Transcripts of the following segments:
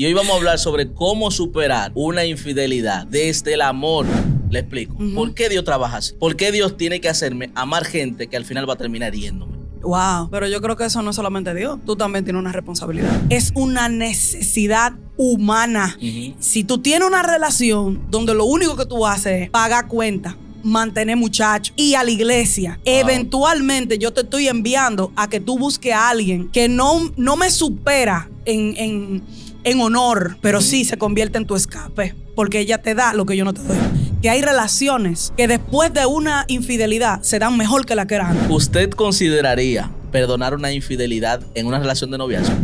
Y hoy vamos a hablar sobre cómo superar una infidelidad desde el amor. Le explico. ¿Por qué Dios trabaja así? ¿Por qué Dios tiene que hacerme amar gente que al final va a terminar hiriéndome? Wow, pero yo creo que eso no es solamente Dios, tú también tienes una responsabilidad. Es una necesidad humana. Si tú tienes una relación donde lo único que tú haces es pagar cuenta, mantener muchachos y a la iglesia. Eventualmente yo te estoy enviando a que tú busques a alguien que no, no me supera en en honor, pero sí se convierte en tu escape, porque ella te da lo que yo no te doy. Que hay relaciones que después de una infidelidad se dan mejor que la que eran. ¿Usted consideraría perdonar una infidelidad en una relación de noviazgo?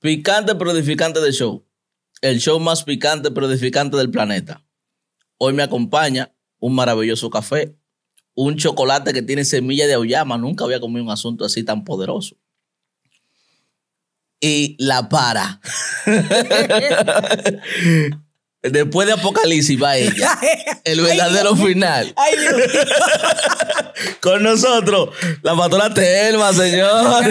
Picante pero de show el show más picante pero edificante del planeta. Hoy me acompaña un maravilloso café, un chocolate que tiene semilla de auyama. Nunca había comido un asunto así tan poderoso. Y la para. Después de Apocalipsis va ella. El verdadero final. Con nosotros, la pastora Telma, señor.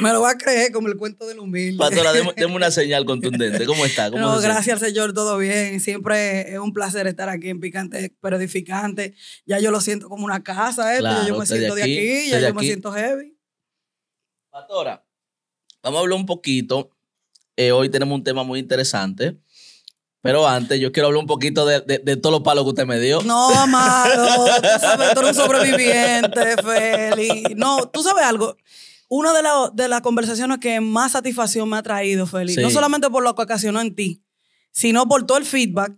Me lo va a creer como el cuento los humilde. Pastora, déme una señal contundente. ¿Cómo está? no, gracias, señor. Todo bien. Siempre es un placer estar aquí en Picante, pero edificante. Ya yo lo siento como una casa. ¿eh? yo me siento de aquí, ya yo me siento heavy. Pastora, vamos a hablar un poquito eh, hoy tenemos un tema muy interesante. Pero antes, yo quiero hablar un poquito de, de, todos los palos que usted me dio. No, amado, tú sabes, tú eres un sobreviviente, Feli. No, tú sabes algo. Una de, las conversaciones que más satisfacción me ha traído, Feli, no solamente por lo que ocasionó en ti, sino por todo el feedback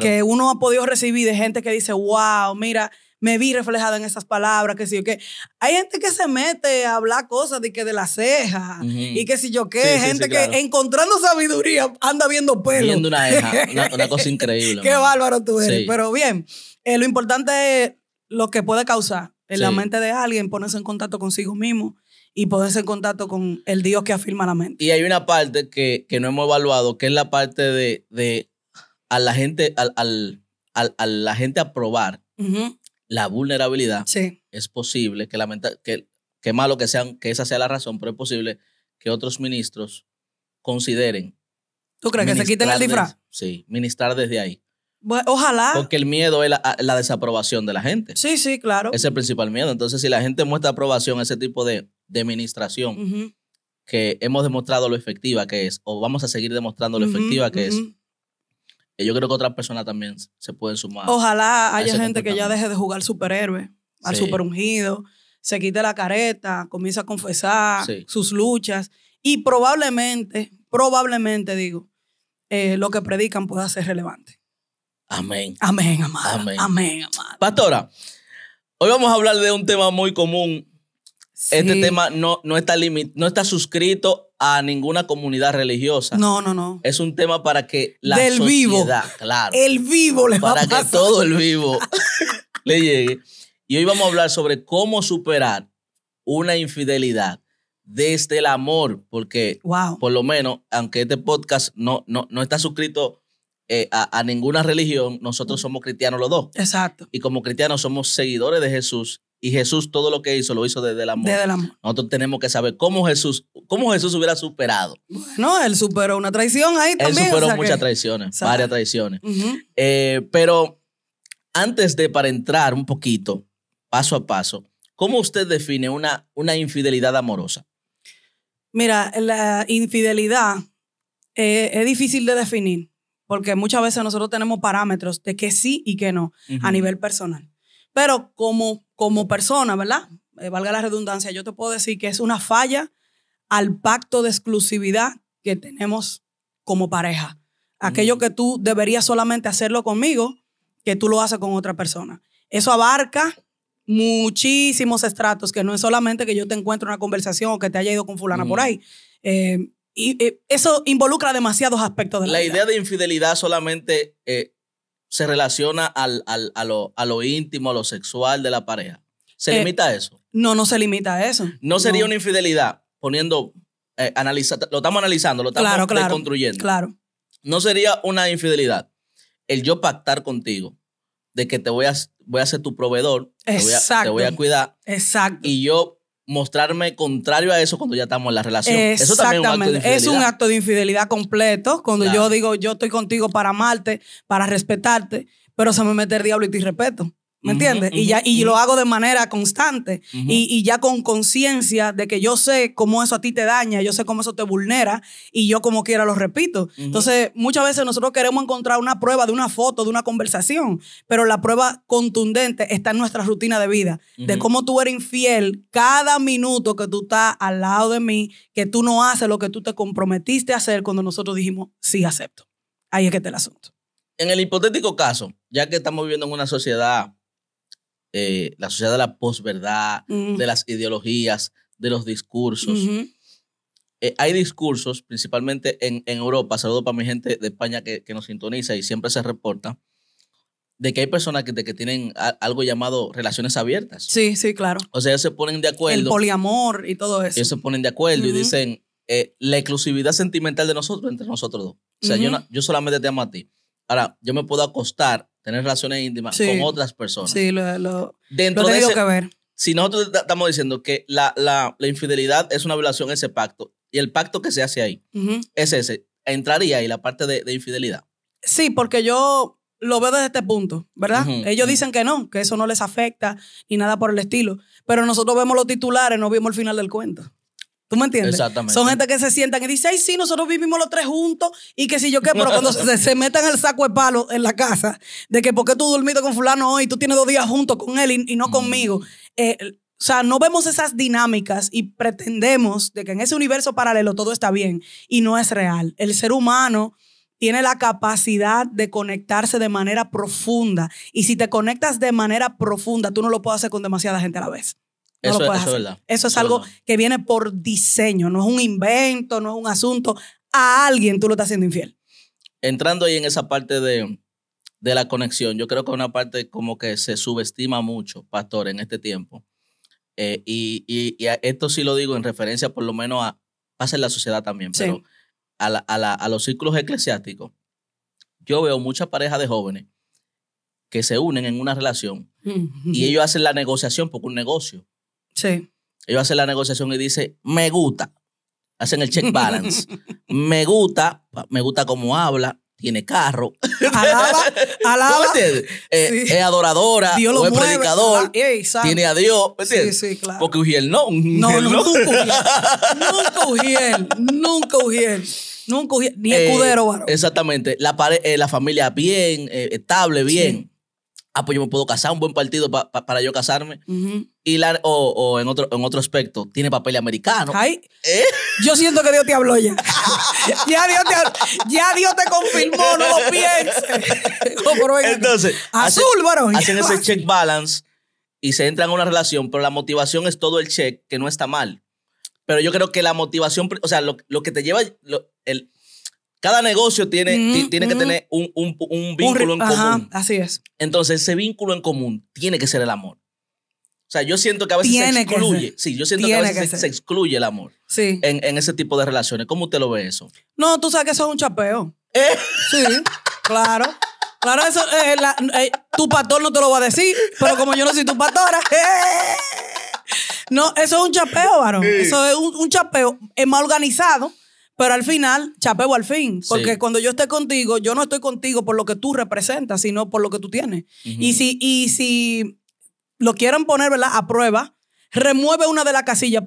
que uno ha podido recibir de gente que dice, wow, mira, me vi reflejada en esas palabras, que sí yo qué. Hay gente que se mete a hablar cosas de que de la ceja y que si yo qué, gente que encontrando sabiduría anda viendo pelo. Viendo una una, cosa increíble. qué bárbaro tú eres. Pero bien, eh, lo importante es lo que puede causar en la mente de alguien, ponerse en contacto consigo mismo y ponerse en contacto con el Dios que afirma la mente. Y hay una parte que, no hemos evaluado, que es la parte de, a la gente, al, a la gente aprobar la vulnerabilidad, es posible que, lamenta que, malo que, sean, que esa sea la razón, pero es posible que otros ministros consideren. ¿Tú crees que se quiten el disfraz? Sí, ministrar desde ahí. ojalá. Porque el miedo es la, desaprobación de la gente. Sí, sí, claro. Es el principal miedo. Entonces, si la gente muestra aprobación a ese tipo de, administración, que hemos demostrado lo efectiva que es, o vamos a seguir demostrando lo efectiva que es, y yo creo que otras personas también se pueden sumar. Ojalá haya gente que ya deje de jugar superhéroe, al super ungido, se quite la careta, comience a confesar sus luchas y probablemente, probablemente digo, eh, lo que predican pueda ser relevante. Amén. Amén, amada. Amén, Amén Pastora, hoy vamos a hablar de un tema muy común este tema no, no, está no está suscrito a ninguna comunidad religiosa. No, no, no. Es un tema para que la Del vivo. claro. El vivo le Para va a que todo el vivo le llegue. Y hoy vamos a hablar sobre cómo superar una infidelidad desde el amor, porque wow. por lo menos, aunque este podcast no, no, está suscrito eh, a, a, ninguna religión, nosotros mm. somos cristianos los dos. Exacto. Y como cristianos somos seguidores de Jesús y Jesús todo lo que hizo lo hizo desde el amor. Desde el amor. Nosotros tenemos que saber cómo Jesús, cómo Jesús hubiera superado. No, él superó una traición ahí también. Él superó muchas traiciones, varias traiciones. Eh, pero antes de para entrar un poquito, paso a paso, ¿cómo usted define una, una infidelidad amorosa? Mira, la infidelidad eh, es difícil de definir, porque muchas veces nosotros tenemos parámetros de que sí y que no a nivel personal. Pero como, como persona, ¿verdad? Eh, valga la redundancia, yo te puedo decir que es una falla al pacto de exclusividad que tenemos como pareja. Aquello mm. que tú deberías solamente hacerlo conmigo, que tú lo haces con otra persona. Eso abarca muchísimos estratos, que no es solamente que yo te encuentre una conversación o que te haya ido con fulana por mm. ahí. Eh, y eh, eso involucra demasiados aspectos de la, la idea de infidelidad solamente se relaciona a, lo, íntimo, a lo sexual de la pareja. ¿Se eh, limita a eso? No, no se limita a eso. No sería una infidelidad poniendo, eh, analizar, lo estamos analizando, lo estamos claro, claro, Claro. No sería una infidelidad el yo pactar contigo de que te voy a, voy a ser tu proveedor, Te, voy a, te voy a cuidar. Exacto. Y yo mostrarme contrario a eso cuando ya estamos en la relación. es, un es un acto de infidelidad completo. Cuando yo digo, yo estoy contigo para amarte, para respetarte, pero se me mete el diablo y te respeto. ¿Me entiendes? y ya, lo hago de manera constante y, y, ya con conciencia de que yo sé cómo eso a ti te daña, yo sé cómo eso te vulnera y yo como quiera lo repito. Entonces, muchas veces nosotros queremos encontrar una prueba de una foto, de una conversación, pero la prueba contundente está en nuestra rutina de vida, de cómo tú eres infiel cada minuto que tú estás al lado de mí, que tú no haces lo que tú te comprometiste a hacer cuando nosotros dijimos, sí, acepto. Ahí es que está el asunto. En el hipotético caso, ya que estamos viviendo en una sociedad eh, la sociedad de la posverdad, mm. de las ideologías, de los discursos. Eh, hay discursos, principalmente en, en Europa, saludo para mi gente de España que, que, nos sintoniza y siempre se reporta, de que hay personas que, de que tienen algo llamado relaciones abiertas. Sí, sí, claro. O sea, ellos se ponen de acuerdo. El poliamor y todo eso. Ellos se ponen de acuerdo y dicen eh, la exclusividad sentimental de nosotros entre nosotros dos. O sea, yo, yo solamente te amo a ti. Ahora, yo me puedo acostar tener relaciones íntimas con otras personas. Sí, lo, lo, Dentro de que ver. Si nosotros estamos diciendo que la, infidelidad es una violación a ese pacto, y el pacto que se hace ahí es ese, entraría ahí la parte de, infidelidad. Sí, porque yo lo veo desde este punto, ¿verdad? Ellos dicen que no, que eso no les afecta ni nada por el estilo, pero nosotros vemos los titulares, no vemos el final del cuento. ¿Tú me entiendes? Exactamente. Son gente que se sientan y dicen, ay, sí, nosotros vivimos los tres juntos y que si yo qué, pero cuando se, metan el saco de palo en la casa, de que porque tú dormiste con fulano hoy, tú tienes dos días juntos con él y, no conmigo. Eh, o sea, no vemos esas dinámicas y pretendemos de que en ese universo paralelo todo está bien y no es real. El ser humano tiene la capacidad de conectarse de manera profunda y si te conectas de manera profunda, tú no lo puedes hacer con demasiada gente a la vez eso, es algo que viene por diseño, no es un invento, no es un asunto. A alguien tú lo estás haciendo infiel. Entrando ahí en esa parte de, la conexión, yo creo que es una parte como que se subestima mucho, pastor, en este tiempo. Eh, y, esto sí lo digo en referencia por lo menos a, pasa la sociedad también, pero a, los círculos eclesiásticos. Yo veo muchas parejas de jóvenes que se unen en una relación y ellos hacen la negociación porque un negocio Sí. Ellos hacen la negociación y dice me gusta. Hacen el check balance. me gusta, me gusta cómo habla, tiene carro. Alaba, alaba. Eh, es adoradora, es predicador, tiene a Dios. Sí, sí, claro. Porque Ujiel no. no, nunca Ujiel. nunca Ujiel. Nunca Ujiel. Ni escudero, eh, varón. exactamente. La, eh, la familia bien, estable, bien ah, pues yo me puedo casar, un buen partido para yo casarme. Y la, o, en, otro, en otro aspecto, tiene papel americano. ¿Eh? Yo siento que Dios te habló ya. ya, Dios te, confirmó, no lo pienses. Entonces, azul, Hacen ese check balance y se entran en una relación, pero la motivación es todo el check, que no está mal. Pero yo creo que la motivación, o sea, lo, que te lleva, el, cada negocio tiene, mm, tiene que mm. tener un, vínculo en en ajá, Así es. Entonces, ese vínculo en común tiene que ser el amor. O sea, yo siento que a veces se excluye. Sí, yo siento que a veces se, excluye el amor. Sí. En, ese tipo de relaciones. ¿Cómo usted lo ve eso? No, tú sabes que eso es un chapeo. ¿Eh? Sí, claro. Claro, eso, eh, eh, tu pastor no te lo va a decir, pero como yo no soy tu pastora. No, eso es un chapeo, varón. Eso es un, chapeo Es mal organizado pero al final, chapeo al fin. Porque cuando yo esté contigo, yo no estoy contigo por lo que tú representas, sino por lo que tú tienes. y, si, y si lo quieren poner a prueba, remueve una de las casillas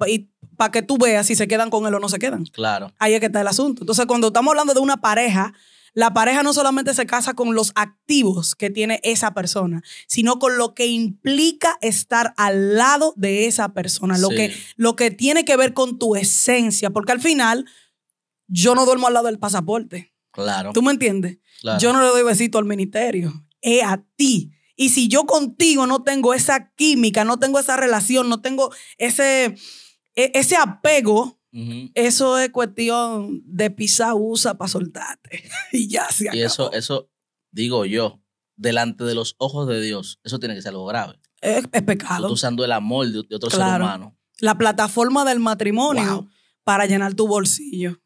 para que tú veas si se quedan con él o no se quedan. Claro. Ahí es que está el asunto. Entonces, cuando estamos hablando de una pareja, la pareja no solamente se casa con los activos que tiene esa persona, sino con lo que implica estar al lado de esa persona, que, lo que tiene que ver con tu esencia, porque al final yo no duermo al lado del pasaporte. Claro. ¿Tú me entiendes? Claro. Yo no le doy besito al ministerio. Es a ti. Y si yo contigo no tengo esa química, no tengo esa relación, no tengo ese, e, ese apego, eso es cuestión de pisar, usa para soltarte. y ya se acabó. Y eso, eso, digo yo, delante de los ojos de Dios, eso tiene que ser algo grave. Es, pecado. usando el amor de, otro ser humano. La plataforma del matrimonio para llenar tu bolsillo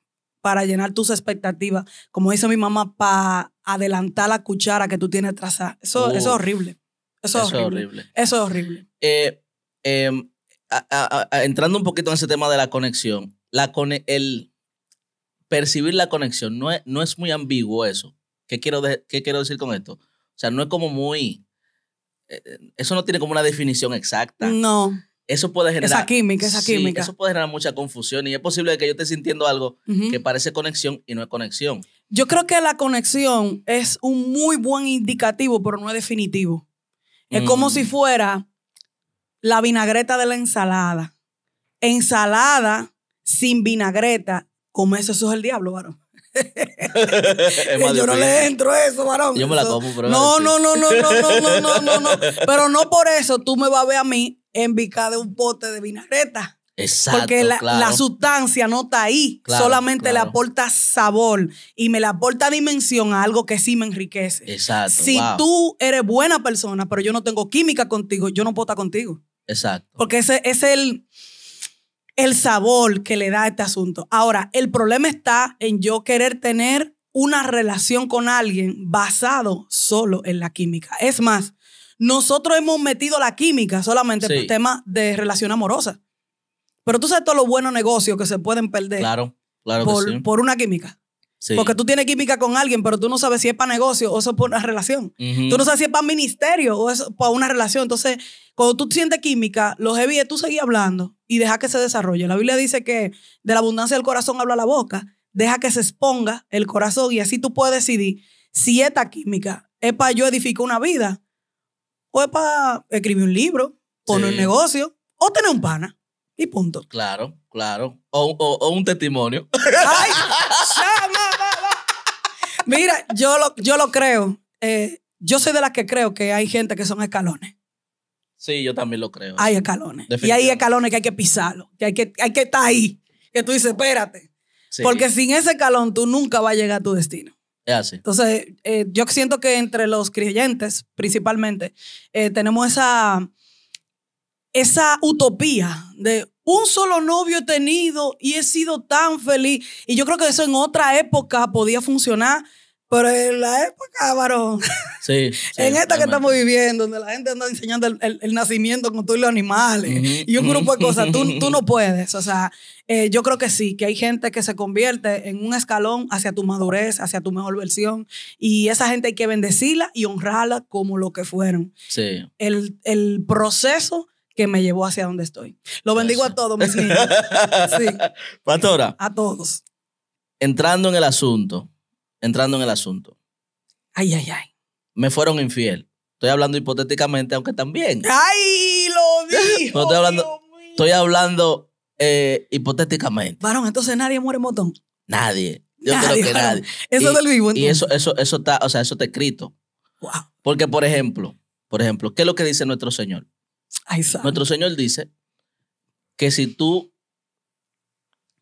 para llenar tus expectativas, como dice mi mamá, para adelantar la cuchara que tú tienes trazada. Eso, es horrible. Eso, es horrible. Eso es horrible. entrando un poquito en ese tema de la conexión, el percibir la conexión no es, muy ambiguo eso. ¿Qué quiero, decir con esto? O sea, no es como muy... Eh, eh, eso no tiene como una definición exacta. No eso puede generar. Esa química, esa química. Eso puede generar mucha confusión y es posible que yo esté sintiendo algo que parece conexión y no es conexión. Yo creo que la conexión es un muy buen indicativo, pero no es definitivo. Es mm. como si fuera la vinagreta de la ensalada. Ensalada sin vinagreta, como eso, eso es el diablo, varón. yo no le entro a eso, varón. Yo me la como, pero. no, no, no, no, no, no, no, no, no. Pero no por eso tú me vas a ver a mí embicar de un pote de vinagreta. Exacto. Porque la, sustancia no está ahí, solamente le aporta sabor y me le aporta dimensión a algo que sí me enriquece. Exacto. Si tú eres buena persona, pero yo no tengo química contigo, yo no pota contigo. Exacto. Porque ese es el, el sabor que le da a este asunto. Ahora, el problema está en yo querer tener una relación con alguien basado solo en la química. Es más, nosotros hemos metido la química solamente por temas de relación amorosa. Pero tú sabes todos los buenos negocios que se pueden perder. Claro, claro. Por, una química. Porque tú tienes química con alguien, pero tú no sabes si es para negocio o eso es para una relación. Tú no sabes si es para ministerio o es para una relación. Entonces, cuando tú sientes química, los heavy tú seguir hablando y deja que se desarrolle. La Biblia dice que de la abundancia del corazón habla la boca. Deja que se exponga el corazón y así tú puedes decidir si esta química es para yo edificar una vida o es pues para escribir un libro, poner un negocio, o tener un pana. Y punto. Claro, claro. O, un testimonio. Ay, Mira, yo lo, yo lo creo. Eh, yo soy de las que creo que hay gente que son escalones. Sí, yo también lo creo. Hay escalones. Y hay escalones que hay que pisarlo, que hay que, hay que estar ahí. Que tú dices, espérate. Porque sin ese escalón tú nunca vas a llegar a tu destino. Entonces, eh, yo siento que entre los creyentes, principalmente, eh, tenemos esa, esa utopía de un solo novio he tenido y he sido tan feliz. Y yo creo que eso en otra época podía funcionar pero en la época, varón. Sí. en esta que estamos viviendo, donde la gente anda enseñando el, nacimiento con todos los animales y un grupo de cosas, tú, no puedes. O sea, eh, yo creo que sí, que hay gente que se convierte en un escalón hacia tu madurez, hacia tu mejor versión. Y esa gente hay que bendecirla y honrarla como lo que fueron. Sí. El, proceso que me llevó hacia donde estoy. Lo bendigo a todos, mis hijos. Sí. Pastora. A todos. Entrando en el asunto entrando en el asunto. Ay, ay, ay. Me fueron infiel. Estoy hablando hipotéticamente, aunque también. ¡Ay, lo dijo! estoy hablando, eh, hipotéticamente. Varón, entonces nadie muere motón. Nadie. Yo creo que nadie. Eso es del vivo. Y eso, eso, eso está, o sea, eso está escrito. Wow. Porque, por ejemplo, por ejemplo, ¿qué es lo que dice nuestro Señor? Ay, nuestro Señor dice que si tú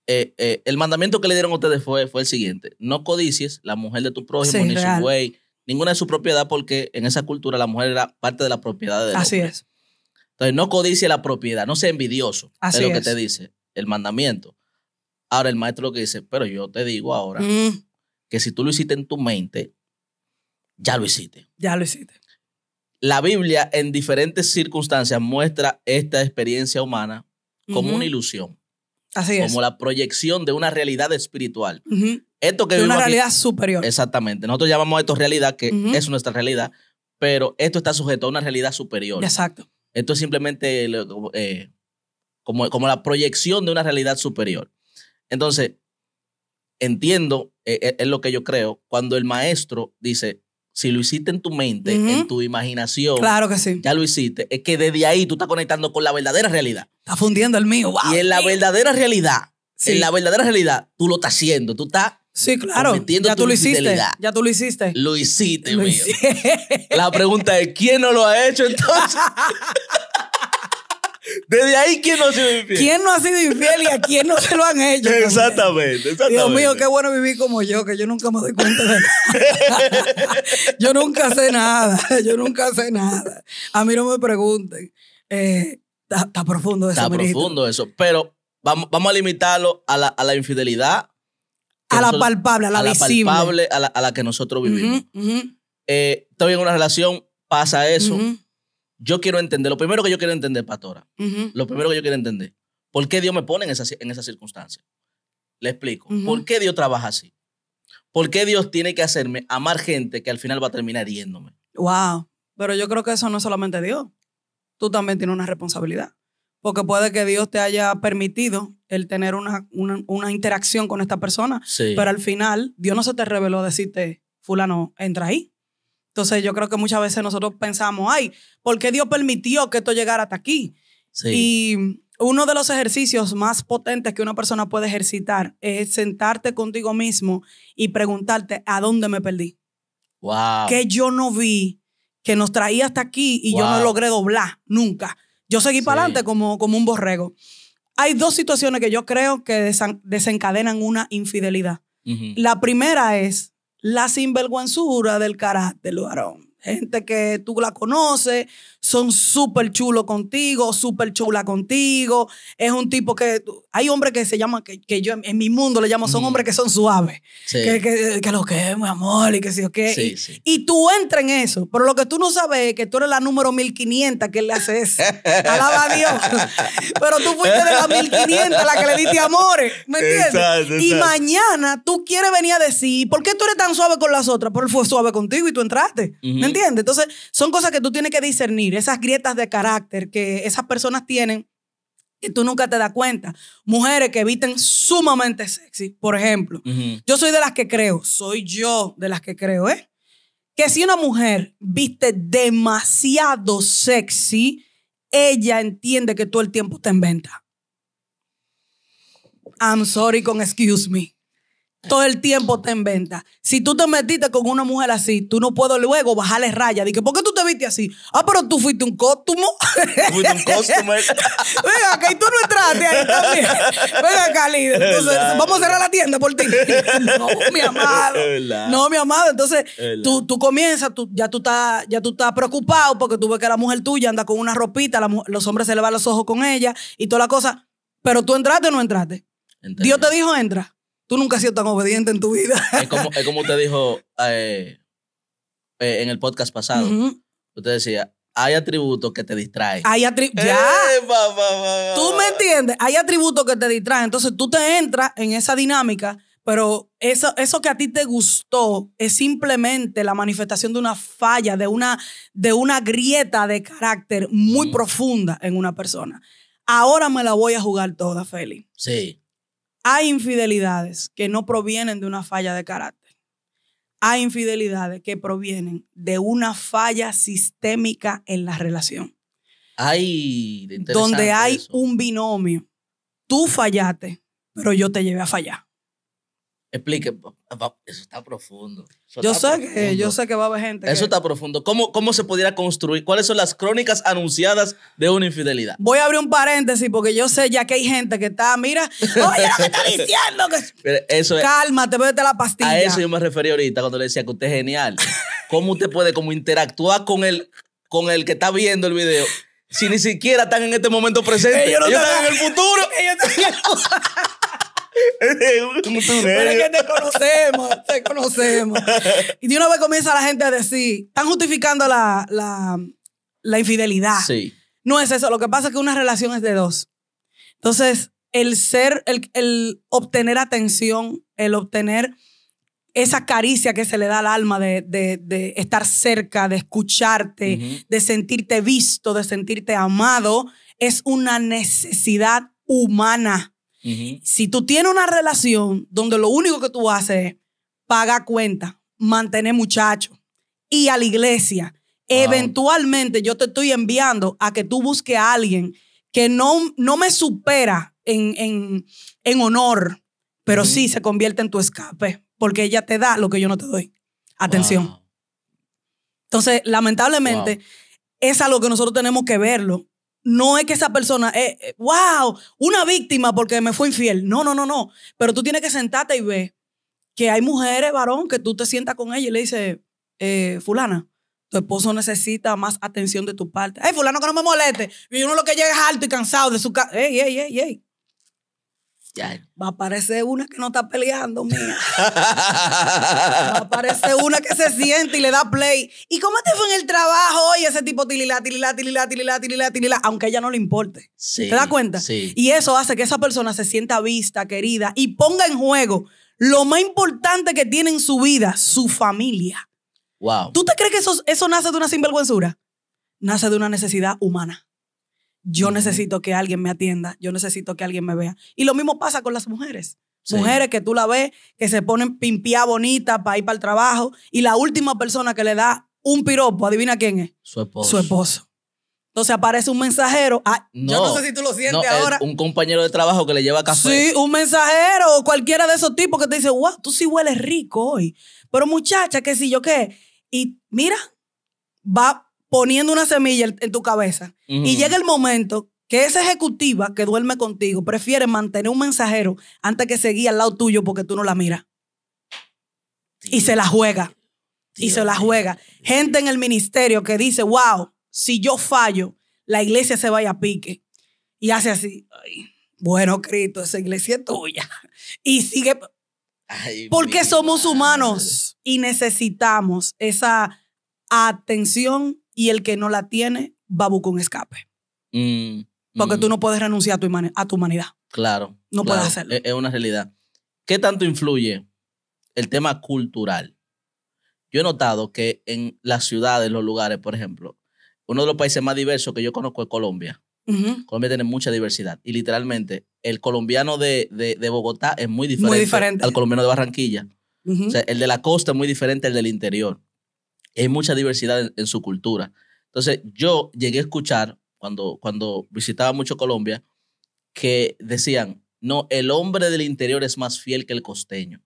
eh, eh, el mandamiento que le dieron a ustedes fue, fue el siguiente: no codicies la mujer de tu prójimo, ni su güey, ninguna de su propiedad, porque en esa cultura la mujer era parte de la propiedad Dios. Así es. Entonces, no codicie la propiedad, no seas envidioso. Así es lo que te dice el mandamiento. Ahora el maestro lo que dice, pero yo te digo ahora mm. que si tú lo hiciste en tu mente, ya lo hiciste. Ya lo hiciste. La Biblia en diferentes circunstancias muestra esta experiencia humana como una ilusión. Así es. Como la proyección de una realidad espiritual. Esto que de una realidad superior. Exactamente. Nosotros llamamos esto realidad, que es nuestra realidad, pero esto está sujeto a una realidad superior. Exacto. Esto es simplemente eh, como, como la proyección de una realidad superior. Entonces, entiendo, eh, eh, es lo que yo creo, cuando el maestro dice, si lo hiciste en tu mente, en tu imaginación, claro que sí. ya lo hiciste, es que desde ahí tú estás conectando con la verdadera realidad. Está fundiendo el mío, Y en la verdadera realidad, en la verdadera realidad, tú lo estás haciendo, tú estás Sí, claro. Ya tú lo hiciste. Ya tú lo hiciste. Lo hiciste, mío. La pregunta es: ¿quién no lo ha hecho entonces? Desde ahí, ¿quién no ha sido infiel? ¿Quién no ha sido infiel y a quién no se lo han hecho? Exactamente, Dios mío, qué bueno vivir como yo, que yo nunca me doy cuenta de nada. yo nunca sé nada, yo nunca sé nada. A mí no me pregunten. Eh, está profundo eso, Está profundo eso, pero vamos, vamos a limitarlo a la, infidelidad. A la palpable, a la a La palpable, a la, que nosotros vivimos. todavía estoy en una relación, pasa eso yo quiero entender, lo primero que yo quiero entender, pastora, lo primero que yo quiero entender, ¿por qué Dios me pone en esa, en circunstancia? Le explico, ¿por qué Dios trabaja así? ¿Por qué Dios tiene que hacerme amar gente que al final va a terminar hiriéndome? Wow, pero yo creo que eso no es solamente Dios, tú también tienes una responsabilidad, porque puede que Dios te haya permitido el tener una, interacción con esta persona, pero al final Dios no se te reveló decirte, fulano, entra ahí. Entonces yo creo que muchas veces nosotros pensamos, ay, ¿por qué Dios permitió que esto llegara hasta aquí? Sí. Y uno de los ejercicios más potentes que una persona puede ejercitar es sentarte contigo mismo y preguntarte, ¿a dónde me perdí? Wow. Que yo no vi que nos traía hasta aquí y yo no logré doblar nunca. Yo seguí para adelante como, como un borrego. Hay dos situaciones que yo creo que desencadenan una infidelidad. La primera es la sinvergüenzura del carácter, varón. Gente que tú la conoces, son súper chulos contigo, súper chula contigo. Es un tipo que hay hombres que se llaman, que, yo en mi mundo le llamo, son hombres que son suaves. Que, que, que, lo que es, mi amor, y que sí, okay. sí, y, tú entras en eso. Pero lo que tú no sabes es que tú eres la número 1500 que le haces. Alaba a Dios. pero tú fuiste de la 1500 la que le diste amores. ¿Me entiendes? Y mañana tú quieres venir a decir, ¿por qué tú eres tan suave con las otras? Porque él fue suave contigo y tú entraste. ¿Me entiendes? Entonces, son cosas que tú tienes que discernir. Esas grietas de carácter que esas personas tienen y tú nunca te das cuenta. Mujeres que visten sumamente sexy, por ejemplo. Yo soy de las que creo, soy yo de las que creo, ¿eh? Que si una mujer viste demasiado sexy, ella entiende que todo el tiempo está en venta. I'm sorry con excuse me todo el tiempo está en venta. Si tú te metiste con una mujer así, tú no puedes luego bajarle raya. Dije, ¿por qué tú te viste así? Ah, pero tú fuiste un costumo. Fuiste un costumo. Eh. Venga que y tú no entraste ahí también. Venga Cali, vamos a cerrar la tienda por ti. no, mi amado. No, mi amado. Entonces, tú, comienzas, ya, tú estás, ya tú estás preocupado porque tú ves que la mujer tuya anda con una ropita, los hombres se le van los ojos con ella y toda la cosa. Pero tú entraste o no entraste. Dios te dijo, entra. Tú nunca has sido tan obediente en tu vida. Es como, es usted dijo eh, eh, en el podcast pasado. Usted decía, hay atributos que te distraen. Hay atributos. Ya. tú me entiendes. Hay atributos que te distraen. Entonces tú te entras en esa dinámica, pero eso, eso que a ti te gustó es simplemente la manifestación de una falla, de una, de una grieta de carácter muy profunda en una persona. Ahora me la voy a jugar toda, Feli. Sí. Hay infidelidades que no provienen de una falla de carácter. Hay infidelidades que provienen de una falla sistémica en la relación. hay donde hay un binomio. Tú fallaste, pero yo te llevé a fallar. Explique, eso está profundo. yo sé que yo sé que va a haber gente. Eso está profundo. ¿Cómo, ¿Cómo se pudiera construir? ¿Cuáles son las crónicas anunciadas de una infidelidad? Voy a abrir un paréntesis porque yo sé ya que hay gente que está, mira, oye lo que está diciendo. Eso es... Cálmate, vete la pastilla. A eso yo me referí ahorita cuando le decía que usted es genial. ¿Cómo usted puede interactuar con el, con el que está viendo el video? Si ni siquiera están en este momento presente, ellos, están en el futuro. ellos están en el futuro. Pero es que te conocemos, te conocemos. Y de una vez comienza la gente a decir, están justificando la, la, infidelidad. Sí. No es eso, lo que pasa es que una relación es de dos. Entonces, el ser, el, obtener atención, el obtener esa caricia que se le da al alma de, estar cerca, de escucharte, de sentirte visto, de sentirte amado, es una necesidad humana. Si tú tienes una relación donde lo único que tú haces es pagar cuenta, mantener muchachos, y a la iglesia, eventualmente yo te estoy enviando a que tú busques a alguien que no, no me supera en, en, en honor, pero sí se convierte en tu escape, porque ella te da lo que yo no te doy. Atención. Entonces, lamentablemente, es algo que nosotros tenemos que verlo no es que esa persona es, eh, eh, wow, una víctima porque me fue infiel. No, no, no, no. Pero tú tienes que sentarte y ver que hay mujeres, varón, que tú te sientas con ella y le dices, eh, fulana, tu esposo necesita más atención de tu parte. Ay, fulano, que no me moleste. Y uno lo que llega es alto y cansado de su casa. Ey, ey, ey, ey. Va a aparecer una que no está peleando, mía. Va a aparecer una que se siente y le da play. ¿Y cómo te fue en el trabajo? hoy ese tipo tililá, aunque a ella no le importe. ¿Te das cuenta? Y eso hace que esa persona se sienta vista, querida y ponga en juego lo más importante que tiene en su vida, su familia. Wow. ¿Tú te crees que eso, eso nace de una sinvergüenzura? Nace de una necesidad humana yo necesito que alguien me atienda, yo necesito que alguien me vea. Y lo mismo pasa con las mujeres. Mujeres que tú la ves, que se ponen pimpiá bonita para ir para el trabajo y la última persona que le da un piropo, adivina quién es. Su esposo. Su esposo. Entonces aparece un mensajero. Ah, no, yo no sé si tú lo sientes ahora. Un compañero de trabajo que le lleva café. Sí, un mensajero o cualquiera de esos tipos que te dice, wow, tú sí hueles rico hoy. Pero muchacha, qué si yo qué. Y mira, va poniendo una semilla en tu cabeza y llega el momento que esa ejecutiva que duerme contigo prefiere mantener un mensajero antes que seguir al lado tuyo porque tú no la miras. Y se la juega. Y se la juega. Gente en el ministerio que dice, wow, si yo fallo, la iglesia se vaya a pique. Y hace así, bueno, Cristo, esa iglesia es tuya. Y sigue, porque somos humanos y necesitamos esa atención y el que no la tiene va a buscar un escape. Mm, Porque mm. tú no puedes renunciar a tu, humanidad. Claro. No puedes hacerlo. Es una realidad. ¿Qué tanto influye el tema cultural? Yo he notado que en las ciudades, los lugares, por ejemplo, uno de los países más diversos que yo conozco es Colombia. Colombia tiene mucha diversidad y literalmente el colombiano de, Bogotá es muy diferente, al colombiano de Barranquilla. o sea, el de la costa es muy diferente al del interior hay mucha diversidad en, su cultura. Entonces, yo llegué a escuchar, cuando, cuando visitaba mucho Colombia, que decían, no, el hombre del interior es más fiel que el costeño.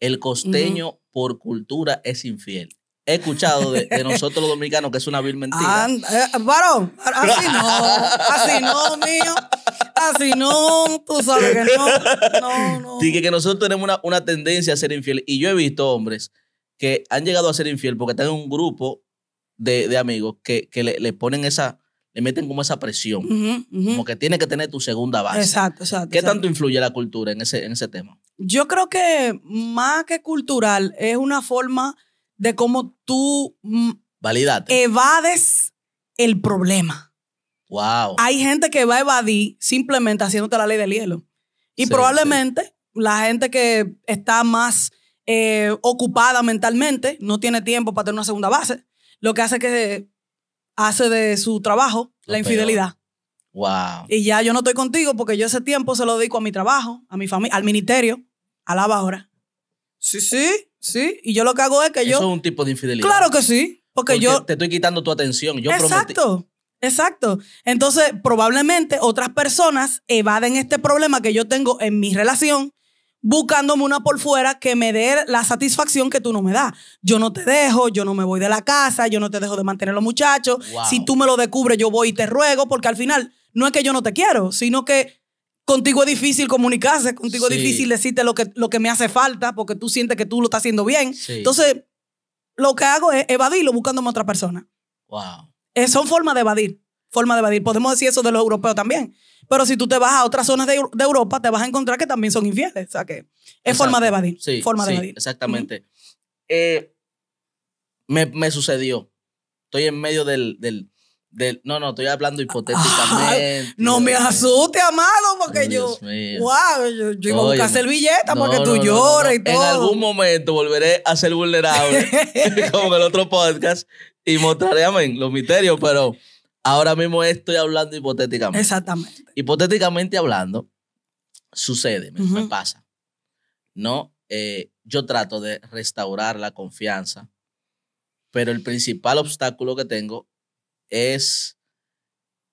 El costeño, por cultura, es infiel he escuchado de, nosotros los dominicanos que es una vil mentira. Ah, eh, así no, así no, mío, así no, tú sabes que no, no, no. que nosotros tenemos una, tendencia a ser infiel y yo he visto hombres que han llegado a ser infiel porque tienen un grupo de, amigos que, le, ponen esa, le meten como esa presión, como que tiene que tener tu segunda base. Exacto, exacto. ¿Qué tanto influye la cultura en ese, en ese tema? Yo creo que más que cultural es una forma de cómo tú Validate. evades el problema. Wow. Hay gente que va a evadir simplemente haciéndote la ley del hielo. Y probablemente la gente que está más eh, ocupada mentalmente, no tiene tiempo para tener una segunda base, lo que hace que hace de su trabajo la infidelidad. Wow. Y ya yo no estoy contigo porque yo ese tiempo se lo dedico a mi trabajo, a mi familia, al ministerio, a la bajora. Sí, sí, sí. Y yo lo que hago es que yo. Eso es un tipo de infidelidad. Claro que sí. Porque, yo. Te estoy quitando tu atención. Yo exacto. Exacto. Entonces, probablemente otras personas evaden este problema que yo tengo en mi relación buscándome una por fuera que me dé la satisfacción que tú no me das. Yo no te dejo, yo no me voy de la casa, yo no te dejo de mantener a los muchachos. Si tú me lo descubres, yo voy y te ruego, porque al final no es que yo no te quiero, sino que contigo es difícil comunicarse, contigo es difícil decirte lo que, lo que me hace falta, porque tú sientes que tú lo estás haciendo bien. Entonces, lo que hago es evadirlo buscándome a otra persona. Wow. Eh, son formas de evadir forma de evadir. Podemos decir eso de los europeos también. Pero si tú te vas a otras zonas de, Europa, te vas a encontrar que también son infieles. O sea que es forma de evadir. forma de Exactamente. Eh, me, sucedió. Estoy en medio del, no, no, estoy hablando hipotéticamente. no me asuste, amado, porque yo. Wow, yo, iba a buscar billeta porque tú lloras y todo. En algún momento volveré a ser vulnerable, como en el otro podcast, y mostraré, amén, los misterios, pero Ahora mismo estoy hablando hipotéticamente. Exactamente. Hipotéticamente hablando, sucede, me, pasa. ¿No? Eh, yo trato de restaurar la confianza, pero el principal obstáculo que tengo es,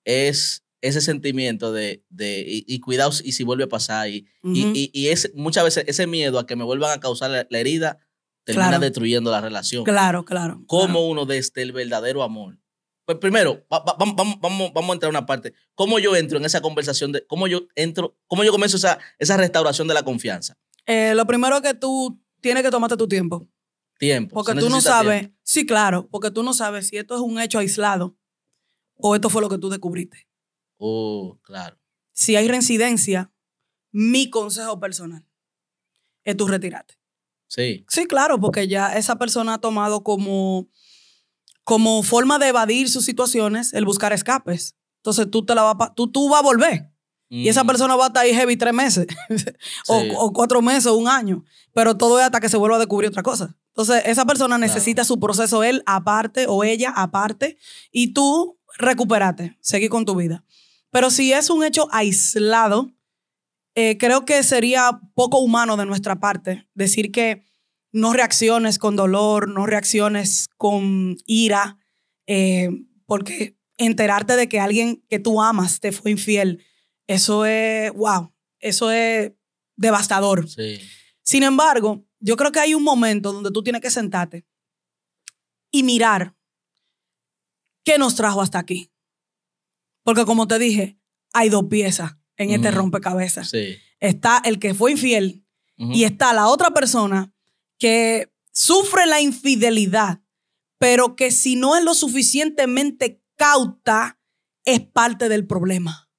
es ese sentimiento de, de y, y, cuidado y si vuelve a pasar. Y, y, es, muchas veces ese miedo a que me vuelvan a causar la, herida termina destruyendo la relación. Claro, claro. Como uno desde el verdadero amor pues primero, vamos, vamos, a entrar a una parte. ¿Cómo yo entro en esa conversación de cómo yo entro, cómo yo comienzo esa, esa restauración de la confianza? Eh, lo primero que tú tienes que tomarte tu tiempo. Tiempo. Porque tú no sabes. Sí, claro, porque tú no sabes si esto es un hecho aislado o esto fue lo que tú descubriste. Oh, claro. Si hay reincidencia, mi consejo personal es tú retirarte. Sí. Sí, claro, porque ya esa persona ha tomado como como forma de evadir sus situaciones, el buscar escapes. Entonces tú, te la vas, tú, tú vas a volver. Y esa mm. persona va a estar ahí heavy tres meses, o, cuatro meses, o un año. Pero todo es hasta que se vuelva a descubrir otra cosa. Entonces, esa persona necesita su proceso, él aparte o ella aparte, y tú recuperate, seguir con tu vida. Pero si es un hecho aislado, eh, creo que sería poco humano de nuestra parte decir que no reacciones con dolor, no reacciones con ira, eh, porque enterarte de que alguien que tú amas te fue infiel, eso es, wow, eso es devastador. Sin embargo, yo creo que hay un momento donde tú tienes que sentarte y mirar qué nos trajo hasta aquí. Porque como te dije, hay dos piezas en este rompecabezas. Está el que fue infiel y está la otra persona que sufre la infidelidad, pero que si no es lo suficientemente cauta, es parte del problema.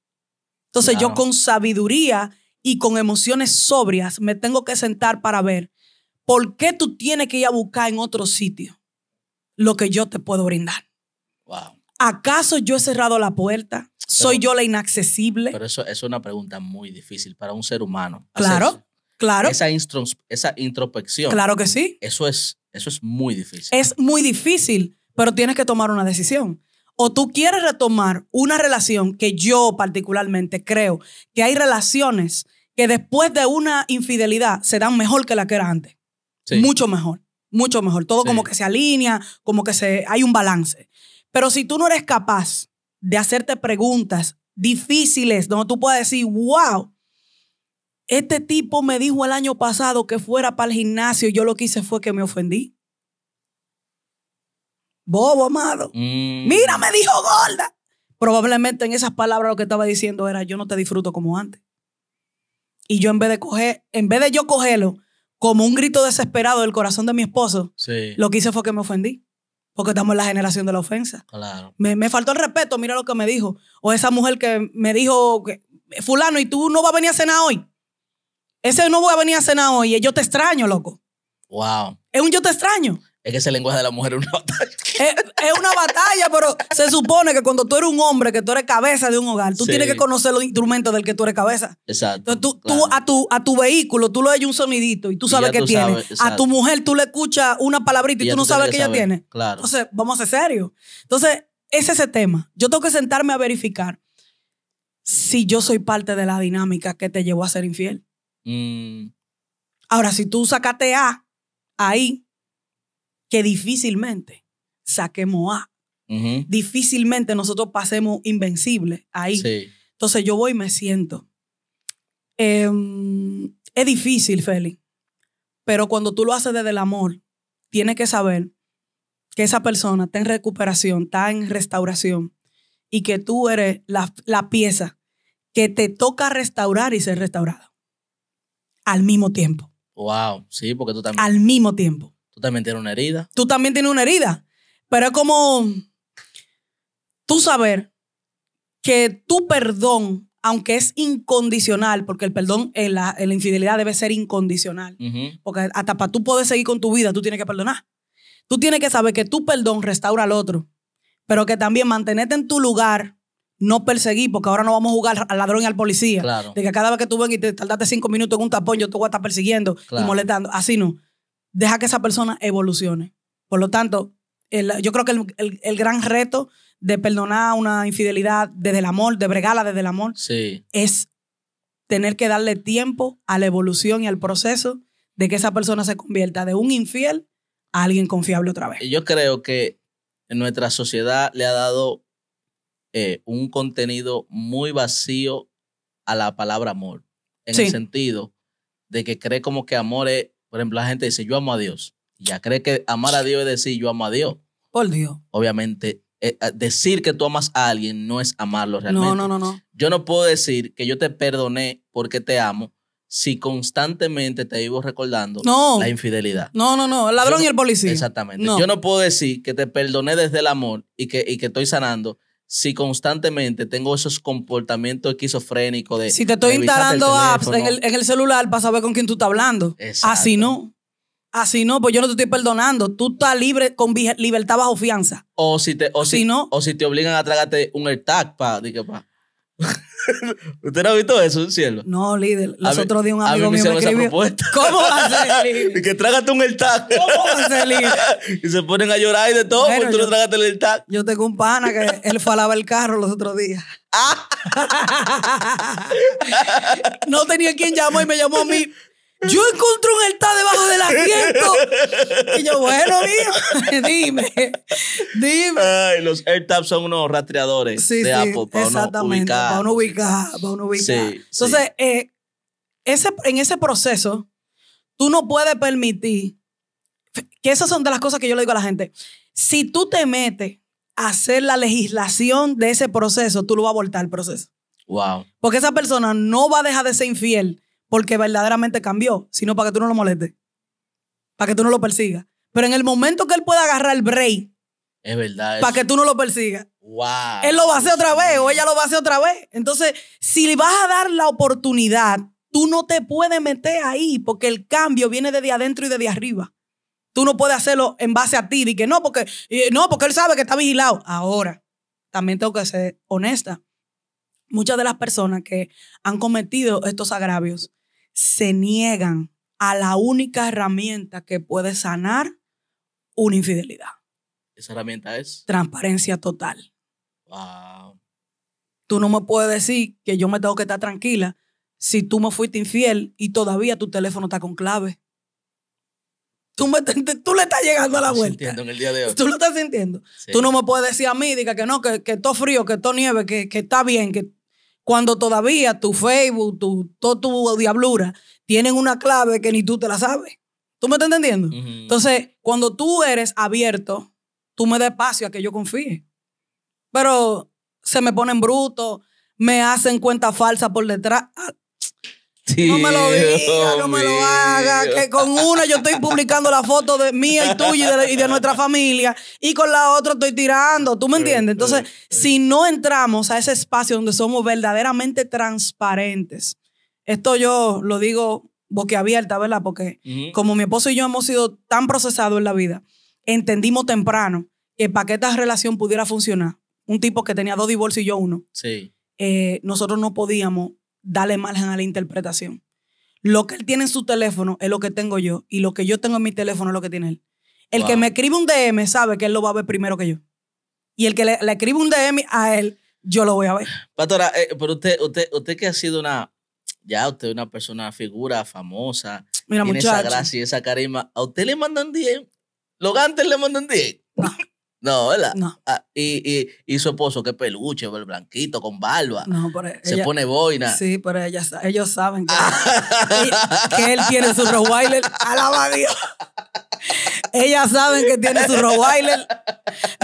Entonces yo con sabiduría y con emociones sobrias me tengo que sentar para ver por qué tú tienes que ir a buscar en otro sitio lo que yo te puedo brindar. ¿Acaso yo he cerrado la puerta? ¿Soy yo la inaccesible? Pero eso, es una pregunta muy difícil para un ser humano. Claro. Claro. Esa, esa introspección. Claro que sí. Eso es, eso es muy difícil. Es muy difícil, pero tienes que tomar una decisión. O tú quieres retomar una relación que yo particularmente creo que hay relaciones que después de una infidelidad se dan mejor que la que era antes. Sí. Mucho mejor, mucho mejor. Todo como que se alinea, como que se, hay un balance. Pero si tú no eres capaz de hacerte preguntas difíciles donde tú puedes decir, wow, este tipo me dijo el año pasado que fuera para el gimnasio y yo lo que hice fue que me ofendí. Bobo, amado. Mm. Mira, me dijo gorda. Probablemente en esas palabras lo que estaba diciendo era yo no te disfruto como antes. Y yo en vez de coger, en vez de yo cogerlo como un grito desesperado del corazón de mi esposo, lo que hice fue que me ofendí. Porque estamos en la generación de la ofensa. Me, me faltó el respeto, mira lo que me dijo. O esa mujer que me dijo, fulano, ¿y tú no vas a venir a cenar hoy? Ese no voy a venir a cenar hoy. yo te extraño, loco. Wow. Es un yo te extraño. Es que ese lenguaje de la mujer es una batalla. Es, una batalla, pero se supone que cuando tú eres un hombre, que tú eres cabeza de un hogar, tú tienes que conocer los instrumentos del que tú eres cabeza. Exacto. Entonces tú, a, tu, vehículo tú le oyes un sonidito y tú sabes qué tiene. a tu mujer tú le escuchas una palabrita y, tú, no sabes qué ella tiene. Claro. Entonces, vamos a ser serios. Entonces, ese es ese tema. Yo tengo que sentarme a verificar si yo soy parte de la dinámica que te llevó a ser infiel. Ahora, si tú sacaste A ahí, que difícilmente saquemos A. Difícilmente nosotros pasemos invencible ahí. Entonces yo voy y me siento. Em, es difícil, Feli, pero cuando tú lo haces desde el amor, tienes que saber que esa persona está en recuperación, está en restauración y que tú eres la, la pieza que te toca restaurar y ser restaurado al mismo tiempo. Wow, sí, porque tú también. Al mismo tiempo. Tú también tienes una herida. Tú también tienes una herida. Pero es como tú saber que tu perdón, aunque es incondicional, porque el perdón en eh, eh, la, infidelidad debe ser incondicional, porque hasta para tú poder seguir con tu vida, tú tienes que perdonar. Tú tienes que saber que tu perdón restaura al otro, pero que también mantenerte en tu lugar no perseguir, porque ahora no vamos a jugar al ladrón y al policía. Claro. De que cada vez que tú vengas y te tardaste cinco minutos en un tapón, yo te voy a estar persiguiendo y molestando. Así no. Deja que esa persona evolucione. Por lo tanto, yo creo que el, gran reto de perdonar una infidelidad desde el amor, de bregarla desde el amor, es tener que darle tiempo a la evolución y al proceso de que esa persona se convierta de un infiel a alguien confiable otra vez. Yo creo que en nuestra sociedad le ha dado eh, un contenido muy vacío a la palabra amor, en el sentido de que cree como que amor es, por ejemplo, la gente dice yo amo a Dios, ya cree que amar a Dios es decir yo amo a Dios. Por Dios. Obviamente, eh, eh, decir que tú amas a alguien no es amarlo realmente. No, no, no, no. Yo no puedo decir que yo te perdoné porque te amo si constantemente te vivo recordando la infidelidad. No, no, no, el ladrón y el policía. Exactamente. Yo no puedo decir que te perdoné desde el amor y que, y que estoy sanando si constantemente tengo esos comportamientos esquizofrénicos de... Si te estoy instalando apps en el, celular para saber con quién tú estás hablando. Así no. Así no, pues yo no te estoy perdonando. Tú estás libre con libertad bajo fianza. O si te, o si, o si te obligan a tragarte un AirTag para... ¿Usted no ha visto eso, cielo? No, líder. Los otros días un amigo me mío me escribió. ¿Cómo va a ser, líder? Y que trágate un el-tag. ¿Cómo va a ser, líder? y se ponen a llorar y de todo porque pues tú no trágate el tag Yo tengo un pana que él falaba el carro los otros días. Ah. no tenía quien llamó y me llamó a mí yo encuentro un altar debajo del asiento. Y yo, bueno, dime, dime. los AirTags son unos rastreadores de para exactamente, uno ubicar. Para uno ubicar, para uno ubicar. Entonces, eh, ese, en ese proceso, tú no puedes permitir, que esas son de las cosas que yo le digo a la gente, si tú te metes a hacer la legislación de ese proceso, tú lo vas a voltar el proceso. Wow. Porque esa persona no va a dejar de ser infiel porque verdaderamente cambió, sino para que tú no lo molestes, para que tú no lo persigas. Pero en el momento que él pueda agarrar el break, es verdad. Para que tú no lo persigas. Wow. Él lo va a hacer otra vez o ella lo va a hacer otra vez. Entonces, si le vas a dar la oportunidad, tú no te puedes meter ahí porque el cambio viene desde adentro y desde arriba. Tú no puedes hacerlo en base a ti y que no, porque no, porque él sabe que está vigilado. Ahora, también tengo que ser honesta. Muchas de las personas que han cometido estos agravios se niegan a la única herramienta que puede sanar una infidelidad. ¿Esa herramienta es? Transparencia total. Wow. Tú no me puedes decir que yo me tengo que estar tranquila si tú me fuiste infiel y todavía tu teléfono está con clave. Tú, me, le estás llegando a la vuelta. Entiendo, en el día de hoy. Tú lo estás sintiendo. Tú no me puedes decir a mí, diga que no, que, que todo frío, que todo nieve, que, que está bien, que cuando todavía tu Facebook, tu, toda tu diablura, tienen una clave que ni tú te la sabes. ¿Tú me estás entendiendo? Entonces, cuando tú eres abierto, tú me das espacio a que yo confíe. Pero se me ponen brutos, me hacen cuenta falsa por detrás. Ah, no me lo diga, no oh, me lo haga. Que con una yo estoy publicando la foto de mía y tuya y de, nuestra familia. Y con la otra estoy tirando. ¿Tú me entiendes? Entonces, si no entramos a ese espacio donde somos verdaderamente transparentes, esto yo lo digo boquiabierta, ¿verdad? Porque como mi esposo y yo hemos sido tan procesados en la vida, entendimos temprano que para que esta relación pudiera funcionar, un tipo que tenía dos divorcios y yo uno, sí. Eh, nosotros no podíamos dale margen a la interpretación. Lo que él tiene en su teléfono es lo que tengo yo y lo que yo tengo en mi teléfono es lo que tiene él. El que me escribe un DM sabe que él lo va a ver primero que yo. Y el que le, escribe un DM a él, yo lo voy a ver. Pastora, eh, pero usted, usted, usted que ha sido una, ya usted una persona, figura famosa, Mira, tiene esa gracia esa carisma, ¿a usted le mandan 10? antes le mandan 10? No. No, ¿verdad? No. Ah, y, su esposo, que peluche, el blanquito, con barba. No, e-, Se pone boina. Sí, pero ellos saben que, él tiene su Rottweiler. ¡Alaba a Dios! Ellas saben que tiene su Rottweiler.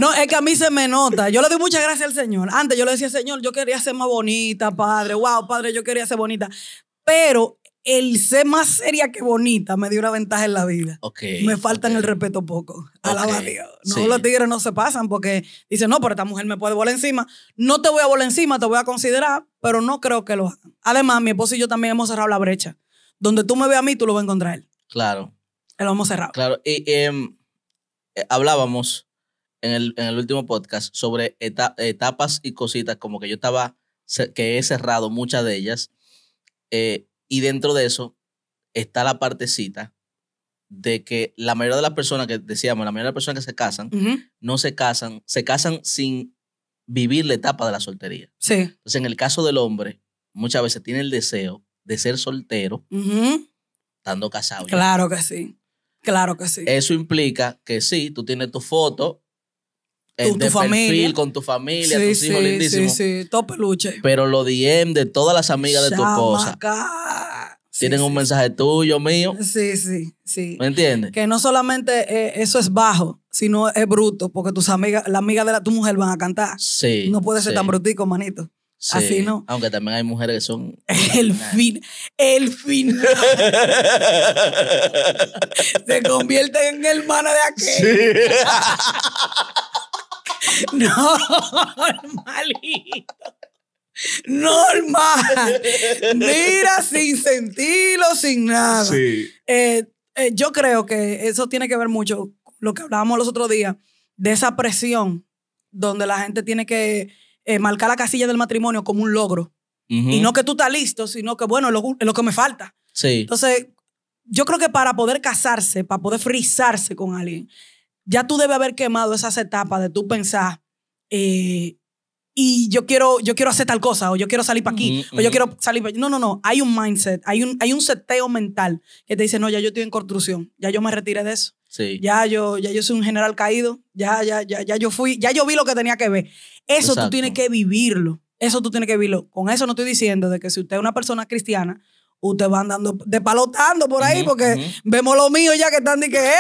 No, es que a mí se me nota. Yo le doy muchas gracias al Señor. Antes yo le decía, Señor, yo quería ser más bonita, Padre. Wow, Padre, yo quería ser bonita. Pero el ser más seria que bonita me dio una ventaja en la vida. me faltan el respeto poco. Alaba la Dios. No, los tigres no se pasan porque dicen, no, pero esta mujer me puede volar encima. No te voy a volar encima, te voy a considerar, pero no creo que lo hagan. Además, mi esposo y yo también hemos cerrado la brecha. Donde tú me veas a mí, tú lo vas a encontrar él. Claro. Lo hemos cerrado. Claro. Y em, eh, hablábamos en el, último podcast sobre etapas y cositas, como que yo estaba, que he cerrado muchas de ellas. Eh, y dentro de eso está la partecita de que la mayoría de las personas que decíamos, la mayoría de las personas que se casan, no se casan, se casan sin vivir la etapa de la soltería. Sí. Entonces, en el caso del hombre, muchas veces tiene el deseo de ser soltero, estando casado. Claro que sí. Claro que sí. Eso implica que sí, tú tienes tu foto tu, tu familia. con tu familia, tus hijos lindísimos. Sí, sí, todo peluche. Pero los DM de todas las amigas de tu esposa. Tienen un mensaje tuyo, mío. Sí, sí, sí. ¿Me entiendes? Que no solamente eh, eso es bajo, sino es bruto, porque tus amigas, la amiga de la, tu mujer van a cantar. Sí. No puede ser tan brutico, manito. Así no. Aunque también hay mujeres que son. El fin. El fin Se convierten en hermana de aquel. Sí. No, normalito. Normal. Mira, sin sentido, sin nada. Eh, eh, yo creo que eso tiene que ver mucho con lo que hablábamos los otros días, de esa presión donde la gente tiene que eh, marcar la casilla del matrimonio como un logro. Y no que tú estás listo, sino que, bueno, es lo, que me falta. Sí. Entonces, yo creo que para poder casarse, para poder frisarse con alguien, ya tú debes haber quemado esas etapas de tú pensar, eh, y yo quiero, yo quiero hacer tal cosa, o yo quiero salir para aquí, o yo quiero salir para No, no, no. Hay un mindset, hay un, hay un seteo mental que te dice, no, ya yo estoy en construcción, ya yo me retiré de eso. Ya yo, ya yo soy un general caído, ya, ya, ya, ya yo fui, ya yo vi lo que tenía que ver. Eso tú tienes que vivirlo. Eso tú tienes que vivirlo. Con eso no estoy diciendo de que si usted es una persona cristiana, Usted va andando de palotando por ahí, porque vemos lo mío ya que están de que eh,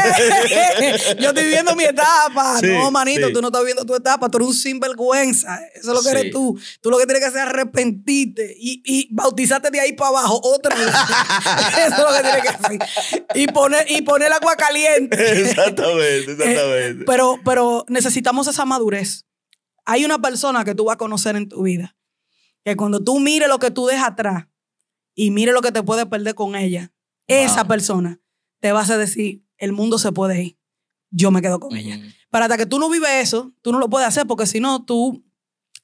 eh, eh, yo estoy viendo mi etapa. no, manito, tú no estás viendo tu etapa, tú eres un sinvergüenza. Eso es lo que eres tú. Tú lo que tienes que hacer es arrepentirte y, y bautizarte de ahí para abajo otra vez. Eso es lo que tienes que hacer. Y poner, y poner agua caliente. Exactamente, exactamente. pero, pero necesitamos esa madurez. Hay una persona que tú vas a conocer en tu vida, que cuando tú mires lo que tú dejas atrás, y mire lo que te puede perder con ella, esa persona te va a decir, el mundo se puede ir, yo me quedo con ella. Para hasta que tú no vives eso, tú no lo puedes hacer porque si no, tú,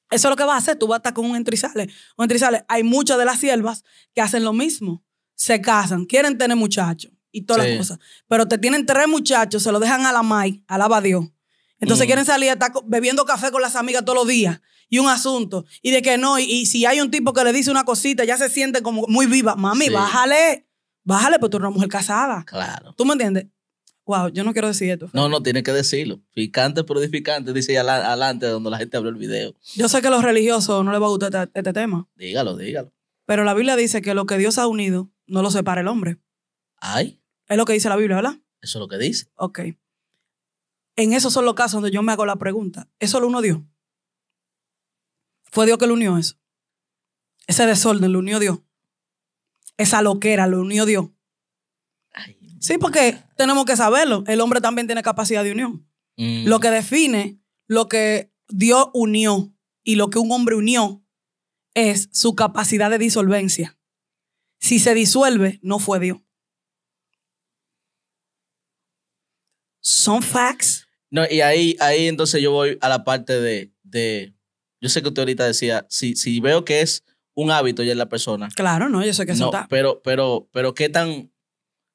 eso es lo que vas a hacer, tú vas a estar con un entrizales. Un hay muchas de las siervas que hacen lo mismo, se casan, quieren tener muchachos y todas las cosas, pero te tienen tres muchachos, se lo dejan a la Mai, alaba a Dios. Entonces mm. quieren salir a estar bebiendo café con las amigas todos los días y un asunto. Y de que no, y, si hay un tipo que le dice una cosita, ya se siente como muy viva. Mami, bájale, bájale, pero pues tú eres una mujer casada. Claro. ¿Tú me entiendes? Wow, yo no quiero decir esto. No, no, tiene que decirlo. Picante pero edificante, dice adelante donde la gente abrió el video. Yo sé que a los religiosos no les va a gustar este, este tema. Dígalo, dígalo. Pero la Biblia dice que lo que Dios ha unido no lo separa el hombre. Ay. Es lo que dice la Biblia, ¿verdad? Eso es lo que dice. Ok. En esos son los casos donde yo me hago la pregunta. ¿Es lo uno dio. Fue Dios que lo unió eso. Ese desorden lo unió Dios. Esa loquera lo unió Dios. Sí, porque tenemos que saberlo. El hombre también tiene capacidad de unión. Mm. Lo que define lo que Dios unió y lo que un hombre unió es su capacidad de disolvencia. Si se disuelve, no fue Dios. Son facts. No, y ahí, ahí entonces yo voy a la parte de yo sé que usted ahorita decía, si, si veo que es un hábito ya en la persona. Claro, no, yo sé que eso está. Pero, pero, pero qué tan,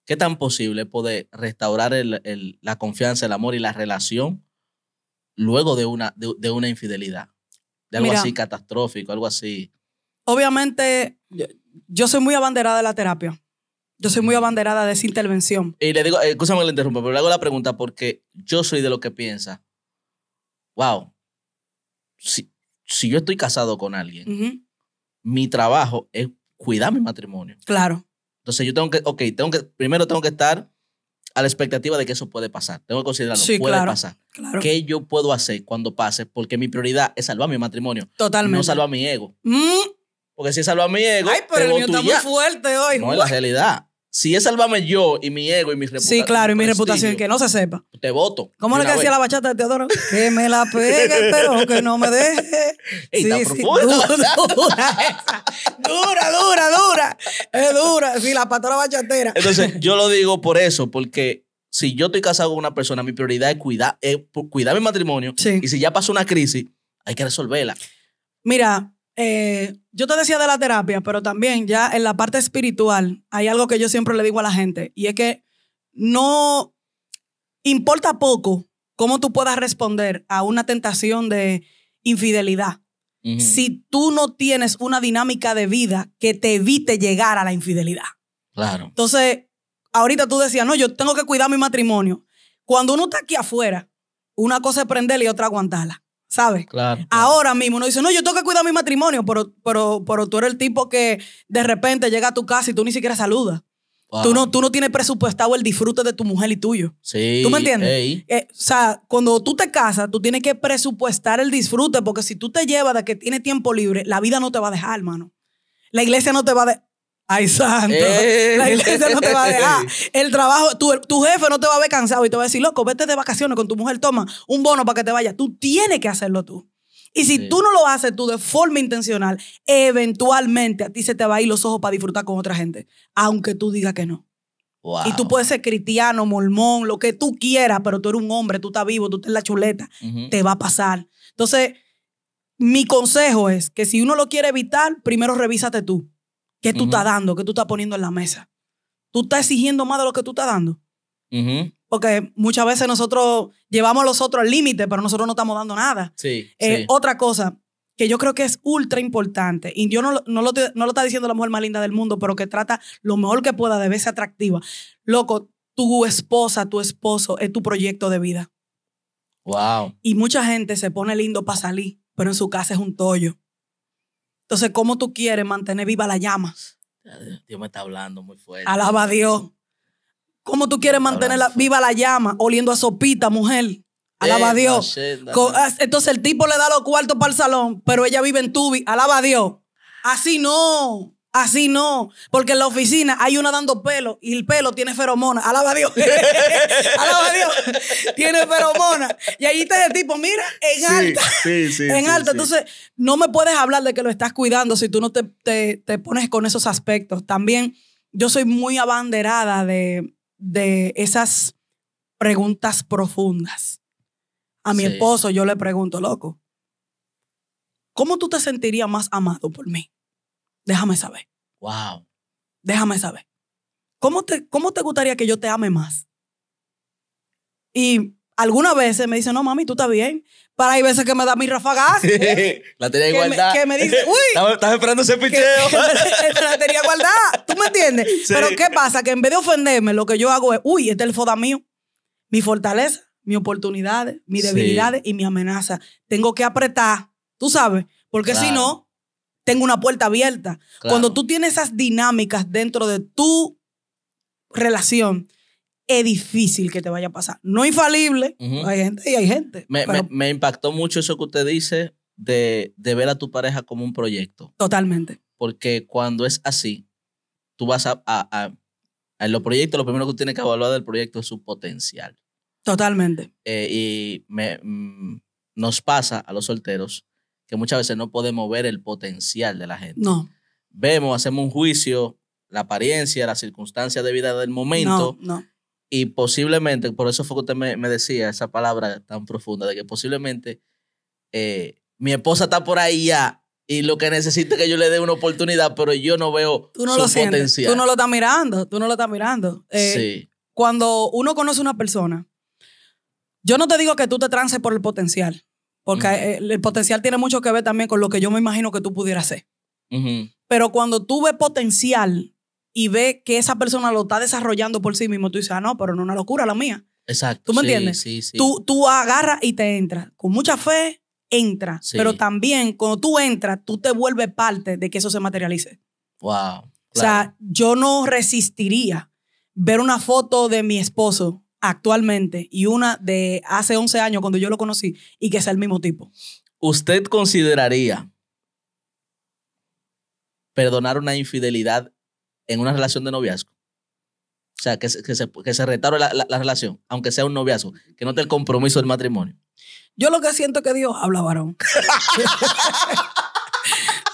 qué tan posible poder restaurar la confianza, el amor y la relación luego de una, de, una infidelidad, de algo así catastrófico, algo así. Obviamente, yo, soy muy abanderada de la terapia. Yo soy muy abanderada de esa intervención. Y le digo, eh, escúchame que le interrumpa, pero le hago la pregunta porque yo soy de lo que piensa. Wow. Sí si yo estoy casado con alguien, mi trabajo es cuidar mi matrimonio. Claro. Entonces yo tengo que, ok, tengo que, primero tengo que estar a la expectativa de que eso puede pasar. Tengo que considerarlo, puede pasar. Claro. ¿Qué yo puedo hacer cuando pase? Porque mi prioridad es salvar mi matrimonio. Totalmente. No salvar mi ego. Mm. Porque si a mi ego. Ay, pero el mío está muy fuerte hoy. No, es la realidad si es salvame yo y mi ego y mi reputación. Sí, claro, y mi reputación, que no se sepa. Te voto. ¿Cómo lo que decía la bachata de Teodoro? que me la pegue, pero que no me deje. Ey, está sí, dura, dura, dura, dura, Es dura. Sí, la la bachatera. Entonces, yo lo digo por eso, porque si yo estoy casado con una persona, mi prioridad es eh, cuidar, es mi matrimonio. Y si ya pasó una crisis, hay que resolverla. Mira, eh, yo te decía de la terapia, pero también ya en la parte espiritual hay algo que yo siempre le digo a la gente y es que no importa poco cómo tú puedas responder a una tentación de infidelidad. Si tú no tienes una dinámica de vida que te evite llegar a la infidelidad. Claro. Entonces, ahorita tú decías, no, yo tengo que cuidar mi matrimonio. Cuando uno está aquí afuera, una cosa es prenderla y otra aguantarla. ¿sabes? Claro, Ahora mismo uno dice, no, yo tengo que cuidar mi matrimonio, pero, pero, tú eres el tipo que de repente llega a tu casa y tú ni siquiera saludas. Tú, no, tú no tienes presupuestado el disfrute de tu mujer y tuyo. Sí. ¿Tú me entiendes? Eh, o sea, cuando tú te casas, tú tienes que presupuestar el disfrute, porque si tú te llevas de que tienes tiempo libre, la vida no te va a dejar, hermano. La iglesia no te va a dejar. Ay, santo. Eh. la iglesia no te va a dejar. El trabajo, tu, jefe no te va a ver cansado y te va a decir, loco, vete de vacaciones con tu mujer, toma un bono para que te vaya. Tú tienes que hacerlo tú. Y si tú no lo haces tú de forma intencional, eventualmente a ti se te va a ir los ojos para disfrutar con otra gente, aunque tú digas que no. Y tú puedes ser cristiano, mormón, lo que tú quieras, pero tú eres un hombre, tú estás vivo, tú estás en la chuleta, te va a pasar. Entonces, mi consejo es que si uno lo quiere evitar, primero revísate tú. ¿Qué tú estás dando? ¿Qué tú estás poniendo en la mesa? ¿Tú estás exigiendo más de lo que tú estás dando? Porque muchas veces nosotros llevamos a los otros al límite, pero nosotros no estamos dando nada. Eh, sí, Otra cosa que yo creo que es ultra importante, y yo no, lo, está diciendo la mujer más linda del mundo, pero que trata lo mejor que pueda de verse atractiva. Loco, tu esposa, tu esposo es tu proyecto de vida. Wow. Y mucha gente se pone lindo para salir, pero en su casa es un tollo. Entonces, ¿cómo tú quieres mantener viva la llama? Dios me está hablando muy fuerte. Alaba a Dios. ¿Cómo tú quieres mantener viva la llama oliendo a sopita, mujer? Alaba a eh, Dios. Entonces el tipo le da los cuartos para el salón, pero ella vive en Tubi. Alaba a Dios. Así no. Así no, porque en la oficina hay una dando pelo y el pelo tiene feromona. Alaba a Dios. Alaba a Dios. Tiene feromona. Y ahí está el tipo, mira, en alta. Sí, sí, en alta. Entonces, no me puedes hablar de que lo estás cuidando si tú no te, pones con esos aspectos. También yo soy muy abanderada de, de esas preguntas profundas. A mi esposo yo le pregunto, loco, ¿cómo tú te sentirías más amado por mí? déjame saber. Wow. Déjame saber. ¿Cómo te, cómo te gustaría que yo te ame más? Y algunas veces me dice no, mami, tú estás bien. Pero hay veces que me da mi ráfaga. ¿eh? la tenía igualdad. Que me, dice, uy. Estás esperando ese picheo. la tenía guardada. ¿Tú me entiendes? Pero ¿qué pasa? Que en vez de ofenderme, lo que yo hago es, uy, este es el foda mío. Mi fortaleza, mis oportunidades, mis debilidades y mi amenaza. Tengo que apretar, tú sabes, porque si no, tengo una puerta abierta. Cuando tú tienes esas dinámicas dentro de tu relación, es difícil que te vaya a pasar. No infalible, hay gente y hay gente. Me, impactó mucho eso que usted dice de, ver a tu pareja como un proyecto. Totalmente. Porque cuando es así, tú vas a, a, los proyectos, lo primero que tú tienes que evaluar del proyecto es su potencial. Totalmente. Eh, y me, mm, nos pasa a los solteros que muchas veces no podemos ver el potencial de la gente. No. Vemos, hacemos un juicio, la apariencia, las circunstancias de vida del momento. No, Y posiblemente, por eso fue que usted me, decía esa palabra tan profunda, de que posiblemente eh, mi esposa está por ahí ya y lo que necesita es que yo le dé una oportunidad, pero yo no veo su potencial. Tú no lo estás mirando, tú no lo estás mirando. Eh, sí. Cuando uno conoce a una persona, yo no te digo que tú te trances por el potencial. Porque eh, el, potencial tiene mucho que ver también con lo que yo me imagino que tú pudieras ser. Pero cuando tú ves potencial y ves que esa persona lo está desarrollando por sí mismo, tú dices, ah, no, pero no es una locura la mía. Exacto. ¿Tú me entiendes? Sí, sí. Tú, tú agarras y te entras. Con mucha fe, entras. Pero también cuando tú entras, tú te vuelves parte de que eso se materialice. Wow. O sea, yo no resistiría ver una foto de mi esposo actualmente y una de hace 11 años cuando yo lo conocí y que es el mismo tipo. ¿Usted consideraría perdonar una infidelidad en una relación de noviazgo? O sea, que, se, que la, relación, aunque sea un noviazgo, que no tenga el compromiso del matrimonio. Yo lo que siento que Dios habla, varón.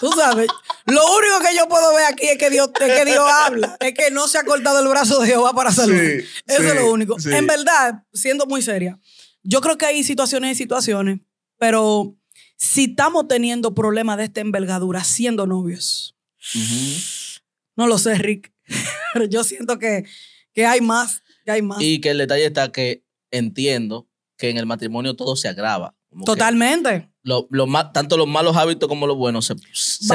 Tú sabes, lo único que yo puedo ver aquí es que Dios, que Dios habla, es que no se ha cortado el brazo de Jehová para salud. Eso es lo único. En verdad, siendo muy seria, yo creo que hay situaciones y situaciones, pero si estamos teniendo problemas de esta envergadura siendo novios, no lo sé, Rick. pero yo siento que, que hay más, que hay más. Y que el detalle está que entiendo que en el matrimonio todo se agrava. Totalmente tanto los malos hábitos como los buenos se,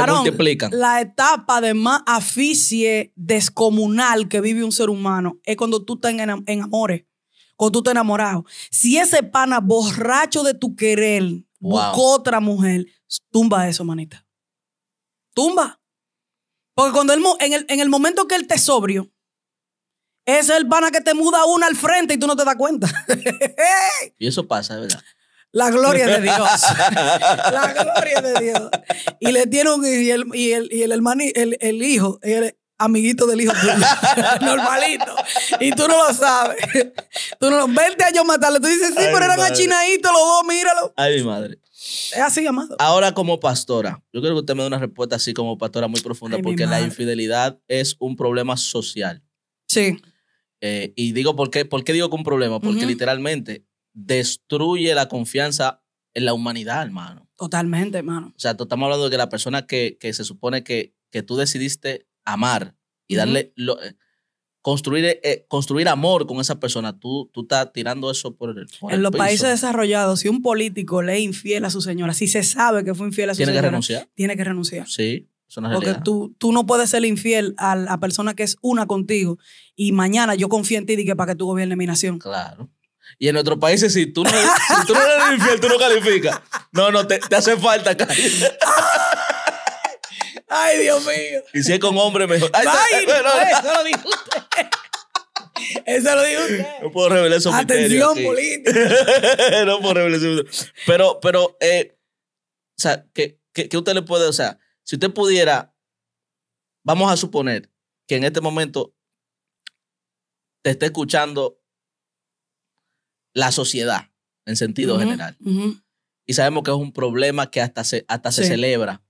multiplican. La etapa de más aficie descomunal que vive un ser humano es cuando tú estás en, en amores, cuando tú estás enamorado. Si ese pana borracho de tu querer busca buscó otra mujer, tumba eso, manita. Tumba. Porque cuando él, en el, en el momento que él te sobrio, es el pana que te muda una al frente y tú no te das cuenta. y eso pasa, ¿verdad? La gloria de Dios. la gloria de Dios. Y le tiene y el, y el, y el hermano, el, hijo, el amiguito del hijo tuyo, normalito. Y tú no lo sabes. Tú no lo, 20 años matarle. Tú dices, sí, pero eran achinaditos los dos, míralo. Ay, mi madre. Es así, amado. Ahora, como pastora, yo creo que usted me da una respuesta así como pastora muy profunda, porque la infidelidad es un problema social. Sí. Eh, y digo, ¿por qué, digo que un problema? Porque literalmente destruye la confianza en la humanidad, hermano. Totalmente, hermano. O sea, tú estamos hablando de que la persona que, se supone que, que tú decidiste amar y darle, lo, eh, construir, eh, construir amor con esa persona, tú, tú estás tirando eso por el... en los países desarrollados, si un político le infiel a su señora, si se sabe que fue infiel a su señora, tiene que renunciar. Tiene que renunciar. Sí. Porque tú, tú no puedes ser infiel a la persona que es una contigo y mañana yo confío en ti para que tú gobiernes mi nación. Claro. Y en otros países, si tú no, si tú no eres infiel, tú no calificas. No, no, te, te hace falta, calificar. Ay, Dios mío. Y si es con hombre, mejor. Ay, eso lo dijo usted. Eso lo dijo usted. No puedo revelar eso. Atención, política. no puedo revelar eso. Pero, pero, eh, o sea, que qué usted le puede, o sea, si usted pudiera, vamos a suponer que en este momento te esté escuchando la sociedad en sentido general. Y sabemos que es un problema que hasta se, hasta se celebra.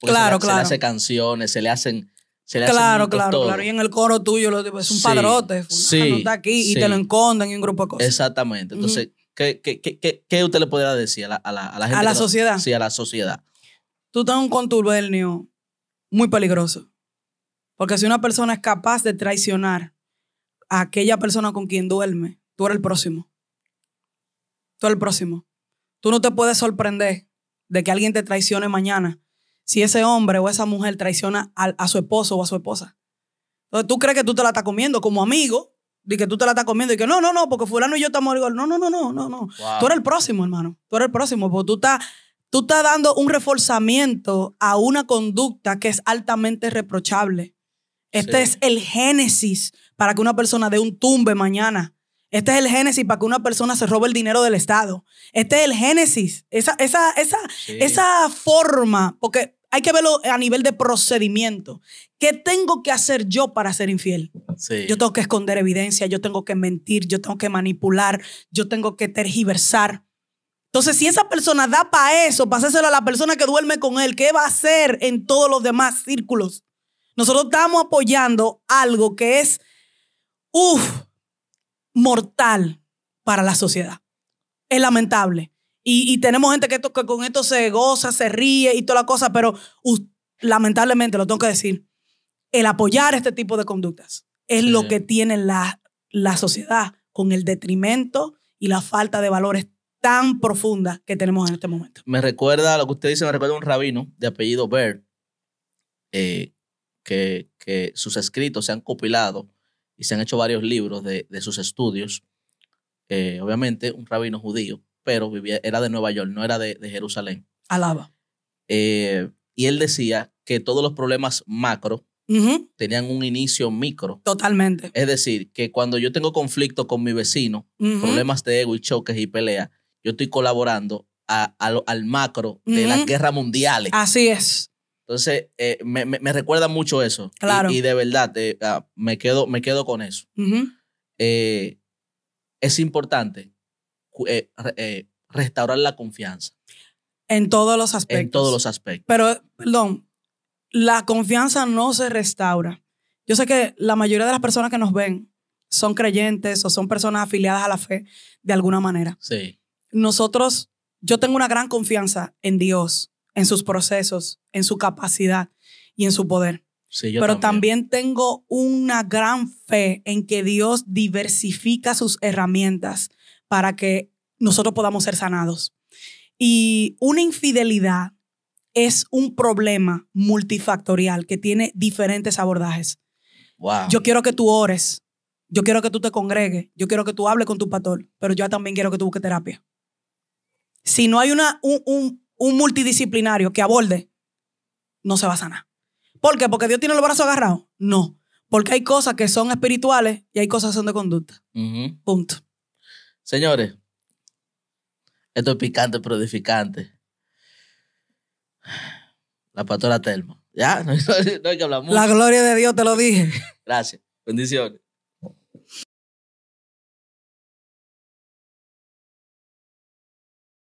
Claro, se, le hace canciones, se le hacen... claro, claro, claro. Y en el coro tuyo lo, es un padrote. Sí, está aquí y te lo esconden en un grupo de cosas. Exactamente. Entonces, ¿qué, usted le podría decir a la, a la, gente? A la sociedad. sí, a la sociedad. Tú estás en un contubernio muy peligroso. Porque si una persona es capaz de traicionar a aquella persona con quien duerme, tú eres el próximo tú eres el próximo. Tú no te puedes sorprender de que alguien te traicione mañana si ese hombre o esa mujer traiciona a, su esposo o a su esposa. Entonces tú crees que tú te la estás comiendo como amigo y que tú te la estás comiendo y que no, no, no, porque fulano y yo estamos igual. No, no, no, no, no, no. Tú eres el próximo, hermano. Tú eres el próximo, porque tú estás, tú estás dando un reforzamiento a una conducta que es altamente reprochable. Este es el génesis para que una persona dé un tumbe mañana. Este es el génesis para que una persona se robe el dinero del Estado. Este es el génesis. Esa, esa, forma, porque hay que verlo a nivel de procedimiento. ¿Qué tengo que hacer yo para ser infiel? Yo tengo que esconder evidencia, yo tengo que mentir, yo tengo que manipular, yo tengo que tergiversar. Entonces, si esa persona da para eso, para a la persona que duerme con él, ¿qué va a hacer en todos los demás círculos? Nosotros estamos apoyando algo que es, uff, mortal para la sociedad. Es lamentable. Y, tenemos gente que, con esto se goza, se ríe y toda la cosa, pero lamentablemente, lo tengo que decir, el apoyar este tipo de conductas es lo que tiene la, sociedad con el detrimento y la falta de valores tan profunda que tenemos en este momento. Me recuerda, lo que usted dice, me recuerda a un rabino de apellido Bert eh, que, que sus escritos se han compilado y se han hecho varios libros de, sus estudios. Eh, obviamente, un rabino judío, pero vivía, era de Nueva York, no era de, Jerusalén. Alaba. Eh, y él decía que todos los problemas macro tenían un inicio micro. Totalmente. Es decir, que cuando yo tengo conflicto con mi vecino, problemas de ego y choques y pelea, yo estoy colaborando al macro de las guerras mundiales. Así es. Entonces, eh, me, recuerda mucho eso. Claro. Y, de verdad, eh, ah, me, quedo, me quedo con eso. Eh, es importante restaurar la confianza. En todos los aspectos. En todos los aspectos. Pero, perdón, la confianza no se restaura. Yo sé que la mayoría de las personas que nos ven son creyentes o son personas afiliadas a la fe de alguna manera. Sí. Nosotros, yo tengo una gran confianza en Dios en sus procesos, en su capacidad y en su poder. Pero también. tengo una gran fe en que Dios diversifica sus herramientas para que nosotros podamos ser sanados. Y una infidelidad es un problema multifactorial que tiene diferentes abordajes. Yo quiero que tú ores, yo quiero que tú te congregues, yo quiero que tú hables con tu pastor, pero yo también quiero que tú busques terapia. Si no hay una, un, un multidisciplinario que aborde, no se va a sanar. ¿Por qué? ¿Porque Dios tiene los brazos agarrados? No. Porque hay cosas que son espirituales y hay cosas que son de conducta. Punto. Señores, esto es picante pero La pastora Telmo Ya, no hay que hablar mucho. La gloria de Dios te lo dije. Gracias. Bendiciones.